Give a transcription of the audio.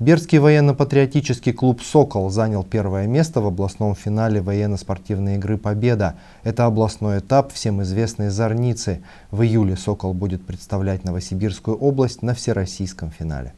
Берский военно-патриотический клуб «Сокол» занял первое место в областном финале военно-спортивной игры «Победа». Это областной этап всем известной «Зорницы». В июле «Сокол» будет представлять Новосибирскую область на всероссийском финале.